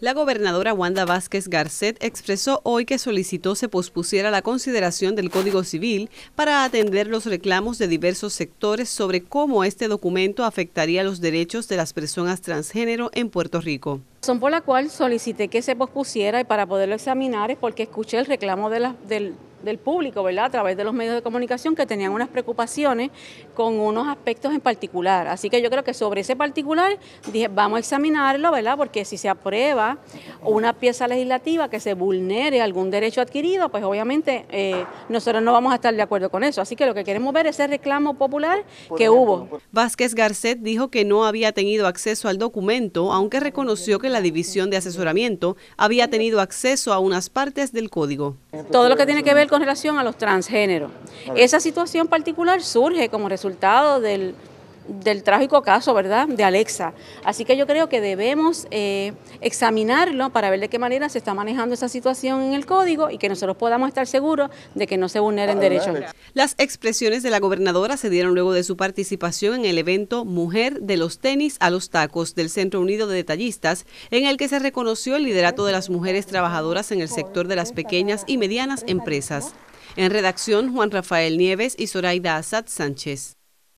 La gobernadora Wanda Vázquez Garcet expresó hoy que solicitó se pospusiera la consideración del Código Civil para atender los reclamos de diversos sectores sobre cómo este documento afectaría los derechos de las personas transgénero en Puerto Rico. Son por la cual solicité que se pospusiera y para poderlo examinar es porque escuché el reclamo de la, del, del público, ¿verdad? A través de los medios de comunicación que tenían unas preocupaciones con unos aspectos en particular. Así que yo creo que sobre ese particular dije, vamos a examinarlo, ¿verdad? Porque si se aprueba una pieza legislativa que se vulnere algún derecho adquirido, pues obviamente eh, nosotros no vamos a estar de acuerdo con eso. Así que lo que queremos ver es ese reclamo popular que hubo. Vázquez Garcet dijo que no había tenido acceso al documento, aunque reconoció que la división de asesoramiento había tenido acceso a unas partes del código. Todo lo que tiene que ver con relación a los transgéneros. Esa situación particular surge como resultado del del trágico caso, ¿verdad?, de Alexa. Así que yo creo que debemos eh, examinarlo para ver de qué manera se está manejando esa situación en el código y que nosotros podamos estar seguros de que no se vulneren ah, derechos. Las expresiones de la gobernadora se dieron luego de su participación en el evento Mujer de los tenis a los tacos del Centro Unido de Detallistas, en el que se reconoció el liderato de las mujeres trabajadoras en el sector de las pequeñas y medianas empresas. En redacción, Juan Rafael Nieves y Zoraida Azad Sánchez.